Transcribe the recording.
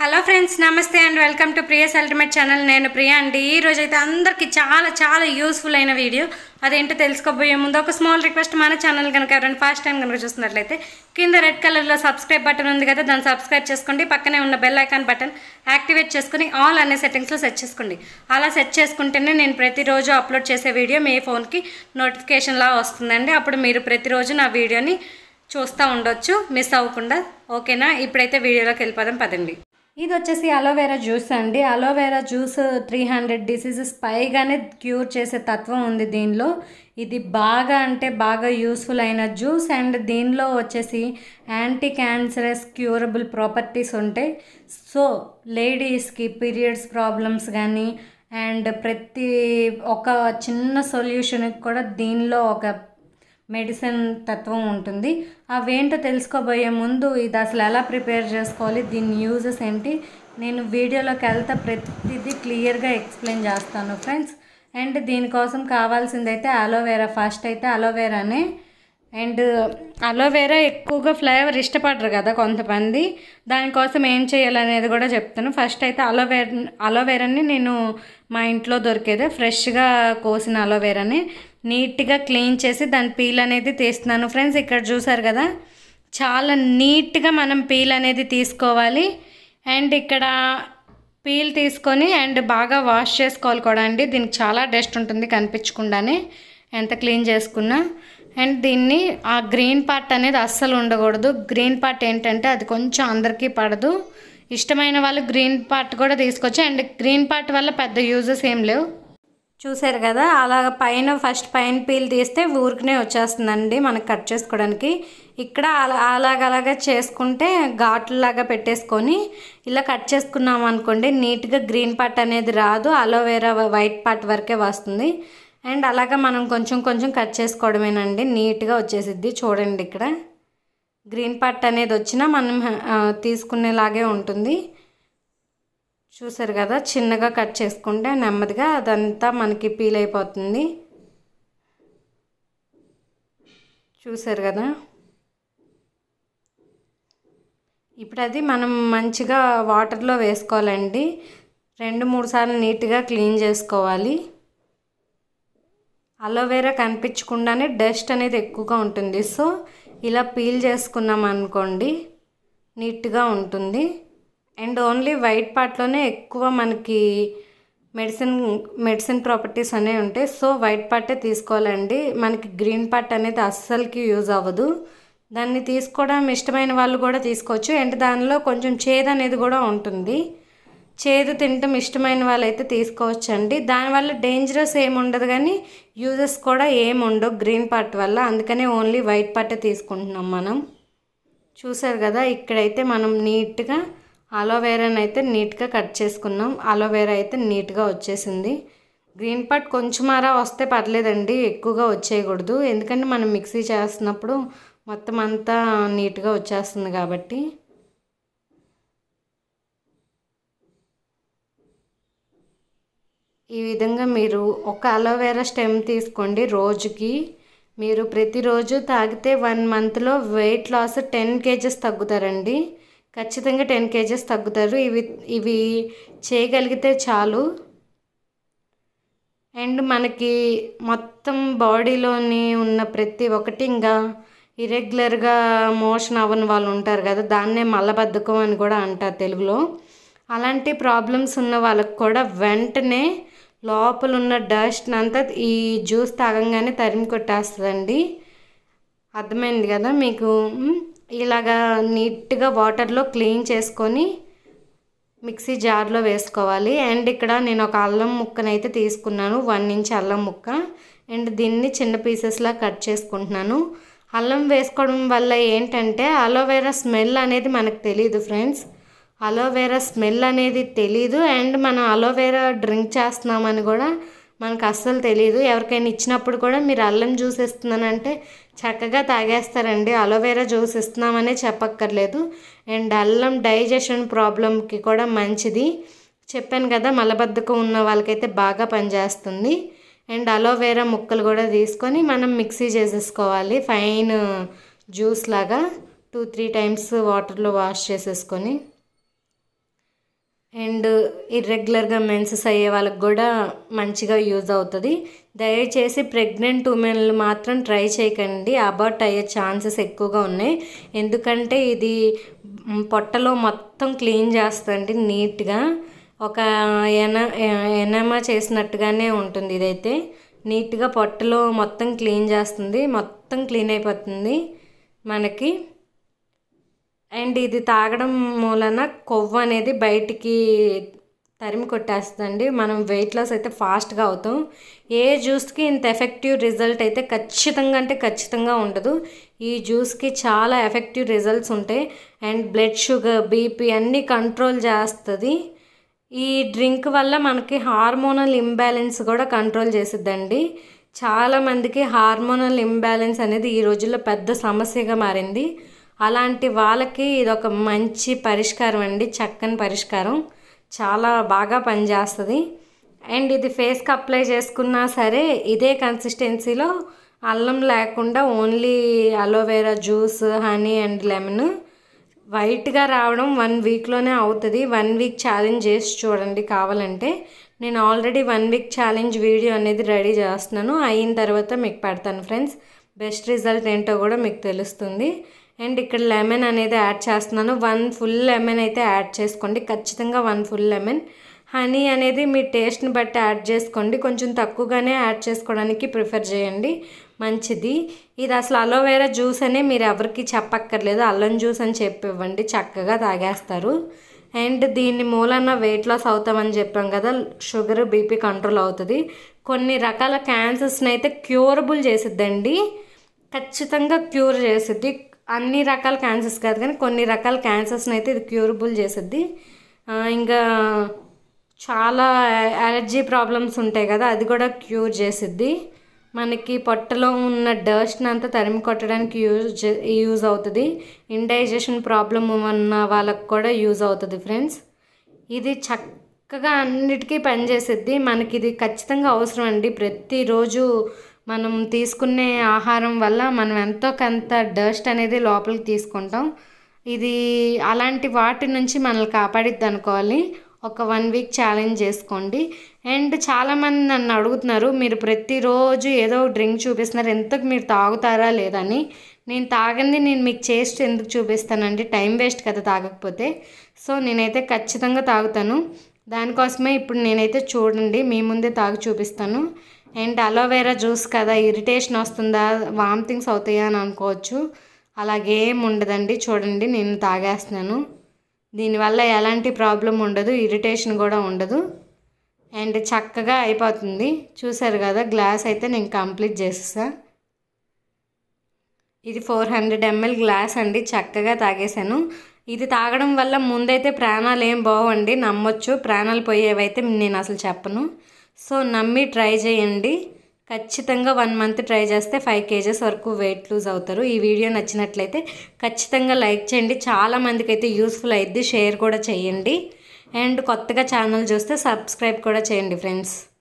hello friends నమస్తే and welcome to Priya's ultimate channel నేను ప్రియా అండి ఈ అయితే అందరికీ చాలా చాలా యూస్ఫుల్ అయిన వీడియో అదేంటో తెలుసుకోబోయే ముందు ఒక స్మాల్ రిక్వెస్ట్ మన ఛానల్ కనుక ఎవరైనా ఫస్ట్ టైం కనుక చూస్తున్నట్లయితే కింద రెడ్ కలర్లో సబ్స్క్రైబ్ బటన్ ఉంది కదా దాన్ని సబ్స్క్రైబ్ చేసుకోండి పక్కనే ఉన్న బెల్ ఐకాన్ బటన్ యాక్టివేట్ చేసుకుని ఆల్ అనే సెట్టింగ్స్లో సెట్ చేసుకోండి అలా సెట్ చేసుకుంటేనే నేను ప్రతిరోజు అప్లోడ్ చేసే వీడియో మీ ఫోన్కి నోటిఫికేషన్లా వస్తుందండి అప్పుడు మీరు ప్రతిరోజు నా వీడియోని చూస్తూ ఉండొచ్చు మిస్ అవ్వకుండా ఓకేనా ఇప్పుడైతే వీడియోలోకి వెళ్ళిపోదాం పదండి ఇది వచ్చేసి అలోవెరా జ్యూస్ అండి aloe vera juice three hundred diseases పైగానే క్యూర్ చేసే తత్వం ఉంది దీనిలో ఇది బాగా అంటే బాగా యూస్ఫుల్ అయిన జ్యూస్ అండ్ దీనిలో వచ్చేసి యాంటీ క్యాన్సరస్ క్యూరబుల్ ప్రాపర్టీస్ ఉంటాయి సో లేడీస్కి పీరియడ్స్ ప్రాబ్లమ్స్ కానీ అండ్ ప్రతి ఒక చిన్న సొల్యూషన్కి కూడా దీనిలో ఒక మెడిసిన్ తత్వం ఉంటుంది అవేంటో తెలుసుకోబోయే ముందు ఇది అసలు ఎలా ప్రిపేర్ చేసుకోవాలి దీని యూజెస్ ఏంటి నేను వీడియోలోకి వెళ్తా ప్రతిదీ క్లియర్గా ఎక్స్ప్లెయిన్ చేస్తాను ఫ్రెండ్స్ అండ్ దీనికోసం కావాల్సింది అయితే అలోవేరా ఫస్ట్ అయితే అలోవేరానే అండ్ అలోవేరా ఎక్కువగా ఫ్లేవర్ ఇష్టపడరు కదా కొంతమంది దానికోసం ఏం చేయాలనేది కూడా చెప్తాను ఫస్ట్ అయితే అలోవేర అలోవేరాని నేను మా ఇంట్లో దొరికేదే ఫ్రెష్గా కోసిన అలోవేరాని నీట్గా క్లీన్ చేసి దాని పీల్ అనేది తీస్తున్నాను ఫ్రెండ్స్ ఇక్కడ చూసారు కదా చాలా నీట్గా మనం పీల్ అనేది తీసుకోవాలి అండ్ ఇక్కడ పీల్ తీసుకొని అండ్ బాగా వాష్ చేసుకోవాలి కూడా అండి దీనికి చాలా డస్ట్ ఉంటుంది కనిపించకుండానే ఎంత క్లీన్ చేసుకున్నా అండ్ దీన్ని ఆ గ్రీన్ పార్ట్ అనేది అస్సలు ఉండకూడదు గ్రీన్ పార్ట్ ఏంటంటే అది కొంచెం అందరికీ పడదు ఇష్టమైన వాళ్ళు గ్రీన్ పార్ట్ కూడా తీసుకొచ్చి అండ్ గ్రీన్ పార్ట్ వల్ల పెద్ద యూజెస్ ఏం లేవు చూసారు కదా అలా పైన ఫస్ట్ పైన పీల్ తీస్తే ఊరికనే వచ్చేస్తుందండి మనకు కట్ చేసుకోవడానికి ఇక్కడ అలా అలాగలాగా చేసుకుంటే ఘాట్లలాగా పెట్టేసుకొని ఇలా కట్ చేసుకున్నాం అనుకోండి నీట్గా గ్రీన్ పార్ట్ అనేది రాదు అలోవేరా వైట్ పార్ట్ వరకే వస్తుంది అండ్ అలాగా మనం కొంచెం కొంచెం కట్ చేసుకోవడమేనండి నీట్గా వచ్చేసిద్ది చూడండి ఇక్కడ గ్రీన్ పార్ట్ అనేది వచ్చినా మనం తీసుకునేలాగే ఉంటుంది చూసారు కదా చిన్నగా కట్ చేసుకుంటే నెమ్మదిగా అదంతా మనకి పీల్ అయిపోతుంది చూసారు కదా ఇప్పుడు అది మనం మంచిగా వాటర్లో వేసుకోవాలండి రెండు మూడు సార్లు నీట్గా క్లీన్ చేసుకోవాలి అలోవేరా కనిపించకుండానే డస్ట్ అనేది ఎక్కువగా ఉంటుంది సో ఇలా పీల్ చేసుకున్నాం అనుకోండి నీట్గా ఉంటుంది అండ్ ఓన్లీ వైట్ పార్ట్లోనే ఎక్కువ మనకి మెడిసిన్ మెడిసిన్ ప్రాపర్టీస్ అనేవి ఉంటాయి సో వైట్ పార్టే తీసుకోవాలండి మనకి గ్రీన్ పార్ట్ అనేది అస్సలకి యూజ్ అవ్వదు దాన్ని తీసుకోవడం ఇష్టమైన వాళ్ళు కూడా తీసుకోవచ్చు అండ్ దానిలో కొంచెం చేదు అనేది కూడా ఉంటుంది చేదు తినటం ఇష్టమైన వాళ్ళైతే తీసుకోవచ్చు అండి దానివల్ల డేంజరస్ ఏమి ఉండదు కానీ యూజెస్ కూడా ఏమి ఉండవు గ్రీన్ పార్ట్ వల్ల అందుకనే ఓన్లీ వైట్ పార్టే తీసుకుంటున్నాం మనం చూసారు కదా ఇక్కడైతే మనం నీట్గా అలోవేరాని అయితే నీట్గా కట్ చేసుకున్నాం అలోవేరా అయితే నీట్గా వచ్చేసింది గ్రీన్ పార్ట్ కొంచెం అరా వస్తే పర్లేదండి ఎక్కువగా వచ్చేయకూడదు ఎందుకంటే మనం మిక్సీ చేస్తున్నప్పుడు మొత్తం అంతా నీట్గా వచ్చేస్తుంది కాబట్టి ఈ విధంగా మీరు ఒక అలోవేరా స్టెమ్ తీసుకోండి రోజుకి మీరు ప్రతిరోజు తాగితే వన్ మంత్లో వెయిట్ లాస్ టెన్ కేజెస్ తగ్గుతారండి ఖచ్చితంగా టెన్ కేజెస్ తగ్గుతారు ఇవి ఇవి చేయగలిగితే చాలు అండ్ మనకి మొత్తం బాడీలోని ఉన్న ప్రతి ఒక్కటి ఇంకా ఇరెగ్యులర్గా మోషన్ అవ్వని వాళ్ళు ఉంటారు కదా దాన్నే మలబద్ధకం అని కూడా అంటారు తెలుగులో అలాంటి ప్రాబ్లమ్స్ ఉన్న వాళ్ళకు కూడా వెంటనే లోపల ఉన్న డస్ట్ అంతా ఈ జ్యూస్ తాగంగానే తరిమి కొట్టేస్తుందండి అర్థమైంది కదా మీకు ఇలాగా నీట్గా వాటర్లో క్లీన్ చేసుకొని మిక్సీ జార్లో వేసుకోవాలి అండ్ ఇక్కడ నేను ఒక అల్లం ముక్కనైతే తీసుకున్నాను వన్ ఇంచ్ అల్లం ముక్క అండ్ దీన్ని చిన్న పీసెస్లా కట్ చేసుకుంటున్నాను అల్లం వేసుకోవడం వల్ల ఏంటంటే అలోవేరా స్మెల్ అనేది మనకు తెలియదు ఫ్రెండ్స్ అలోవేరా స్మెల్ అనేది తెలీదు అండ్ మనం అలోవేరా డ్రింక్ చేస్తున్నామని కూడా మనకు అస్సలు తెలియదు ఎవరికైనా ఇచ్చినప్పుడు కూడా మీరు అల్లం జ్యూస్ ఇస్తున్నానంటే చక్కగా తాగేస్తారండి అలోవెరా జ్యూస్ ఇస్తున్నామనే చెప్పక్కర్లేదు అండ్ అల్లం డైజెషన్ ప్రాబ్లంకి కూడా మంచిది చెప్పాను కదా మలబద్ధకం ఉన్న వాళ్ళకైతే బాగా పనిచేస్తుంది అండ్ అలోవెరా ముక్కలు కూడా తీసుకొని మనం మిక్సీ చేసేసుకోవాలి ఫైన్ జ్యూస్ లాగా టూ త్రీ టైమ్స్ వాటర్లో వాష్ చేసేసుకొని అండ్ ఇర్రెగ్యులర్గా మెన్సెస్ అయ్యే వాళ్ళకి కూడా మంచిగా యూజ్ అవుతుంది దయచేసి ప్రెగ్నెంట్ ఉమెన్లు మాత్రం ట్రై చేయకండి అబార్ట్ అయ్యే ఛాన్సెస్ ఎక్కువగా ఉన్నాయి ఎందుకంటే ఇది పొట్టలో మొత్తం క్లీన్ చేస్తుంది నీట్గా ఒక ఎన ఎనమా చేసినట్టుగానే ఉంటుంది ఇదైతే నీట్గా పొట్టలో మొత్తం క్లీన్ చేస్తుంది మొత్తం క్లీన్ అయిపోతుంది మనకి అండ్ ఇది తాగడం మూలన కొవ్వు అనేది బయటికి తరిమి కొట్టేస్తుందండి మనం వెయిట్ లాస్ అయితే ఫాస్ట్గా అవుతాం ఏ జ్యూస్కి ఇంత ఎఫెక్టివ్ రిజల్ట్ అయితే ఖచ్చితంగా అంటే ఖచ్చితంగా ఉండదు ఈ జ్యూస్కి చాలా ఎఫెక్టివ్ రిజల్ట్స్ ఉంటాయి అండ్ బ్లడ్ షుగర్ బీపీ అన్నీ కంట్రోల్ చేస్తుంది ఈ డ్రింక్ వల్ల మనకి హార్మోనల్ ఇంబ్యాలెన్స్ కూడా కంట్రోల్ చేసిద్దండి చాలామందికి హార్మోనల్ ఇంబ్యాలెన్స్ అనేది ఈ రోజుల్లో పెద్ద సమస్యగా మారింది అలాంటి వాళ్ళకి ఇది ఒక మంచి పరిష్కారం అండి చక్కని పరిష్కారం చాలా బాగా పనిచేస్తుంది అండ్ ఇది ఫేస్కి అప్లై చేసుకున్నా సరే ఇదే కన్సిస్టెన్సీలో అల్లం లేకుండా only aloe vera juice honey and lemon వైట్గా రావడం వన్ వీక్లోనే అవుతుంది వన్ వీక్ ఛాలెంజ్ చేసి చూడండి కావాలంటే నేను already one week challenge video అనేది రెడీ చేస్తున్నాను అయిన తర్వాత మీకు పెడతాను ఫ్రెండ్స్ బెస్ట్ రిజల్ట్ ఏంటో కూడా మీకు తెలుస్తుంది అండ్ ఇక్కడ లెమన్ అనేది యాడ్ చేస్తున్నాను వన్ ఫుల్ లెమన్ అయితే యాడ్ చేసుకోండి ఖచ్చితంగా వన్ ఫుల్ లెమన్ హనీ అనేది మీ టేస్ట్ని బట్టి యాడ్ చేసుకోండి కొంచెం తక్కువగానే యాడ్ చేసుకోవడానికి ప్రిఫర్ చేయండి మంచిది ఇది అసలు అలోవేరా జ్యూస్ అనే మీరు ఎవరికి చెప్పక్కర్లేదు అల్లం జ్యూస్ అని చెప్పివ్వండి చక్కగా తాగేస్తారు అండ్ దీన్ని మూలన వెయిట్ లాస్ అవుతామని చెప్పాం కదా షుగర్ బీపీ కంట్రోల్ అవుతుంది కొన్ని రకాల క్యాన్సర్స్ని అయితే క్యూరబుల్ చేసిద్దండి ఖచ్చితంగా క్యూర్ చేసిద్ది అన్ని రకాల క్యాన్సర్స్ కాదు కానీ కొన్ని రకాల క్యాన్సర్స్ని అయితే ఇది క్యూరబుల్ చేసిద్ది ఇంకా చాలా అలర్జీ ప్రాబ్లమ్స్ ఉంటాయి కదా అది కూడా క్యూర్ చేసిద్ది మనకి పొట్టలో ఉన్న డస్ట్ని అంతా తరిమి కొట్టడానికి యూజ్ యూజ్ అవుతుంది ఇండైజెషన్ ప్రాబ్లం ఉన్న వాళ్ళకు కూడా యూజ్ అవుతుంది ఫ్రెండ్స్ ఇది చక్కగా అన్నిటికీ పనిచేసిద్ది మనకి ఇది ఖచ్చితంగా అవసరం అండి ప్రతిరోజు మనం తీసుకునే ఆహారం వల్ల మనం ఎంతో కొంత డస్ట్ అనేది లోపలికి తీసుకుంటాం ఇది అలాంటి వాటి నుంచి మనల్ని కాపాడిద్ది అనుకోవాలి ఒక వన్ వీక్ ఛాలెంజ్ చేసుకోండి అండ్ చాలామంది నన్ను అడుగుతున్నారు మీరు ప్రతిరోజు ఏదో డ్రింక్ చూపిస్తున్నారు ఎంతకు మీరు తాగుతారా లేదని నేను తాగింది నేను మీకు చేస్ట్ ఎందుకు చూపిస్తానండి టైం వేస్ట్ కదా తాగకపోతే సో నేనైతే ఖచ్చితంగా తాగుతాను దానికోసమే ఇప్పుడు నేనైతే చూడండి మీ ముందే తాగి చూపిస్తాను అండ్ అలోవెరా జ్యూస్ కదా ఇరిటేషన్ వస్తుందా వామిటింగ్స్ అవుతాయా అని అనుకోవచ్చు అలాగేం ఉండదండి చూడండి నేను తాగేస్తున్నాను దీనివల్ల ఎలాంటి ప్రాబ్లం ఉండదు ఇరిటేషన్ కూడా ఉండదు అండ్ చక్కగా అయిపోతుంది చూసారు కదా గ్లాస్ అయితే నేను కంప్లీట్ చేసేసా ఇది ఫోర్ హండ్రెడ్ ఎంఎల్ గ్లాస్ అండి చక్కగా తాగేశాను ఇది తాగడం వల్ల ముందైతే ప్రాణాలు ఏం బావండి నమ్మొచ్చు ప్రాణాలు పోయేవైతే నేను అసలు చెప్పను సో నమ్మి ట్రై చేయండి ఖచ్చితంగా వన్ మంత్ ట్రై చేస్తే ఫైవ్ కేజెస్ వరకు వెయిట్ లూజ్ అవుతారు ఈ వీడియో నచ్చినట్లయితే ఖచ్చితంగా లైక్ చేయండి చాలామందికి అయితే యూస్ఫుల్ అయింది షేర్ కూడా చేయండి అండ్ కొత్తగా ఛానల్ చూస్తే సబ్స్క్రైబ్ కూడా చేయండి ఫ్రెండ్స్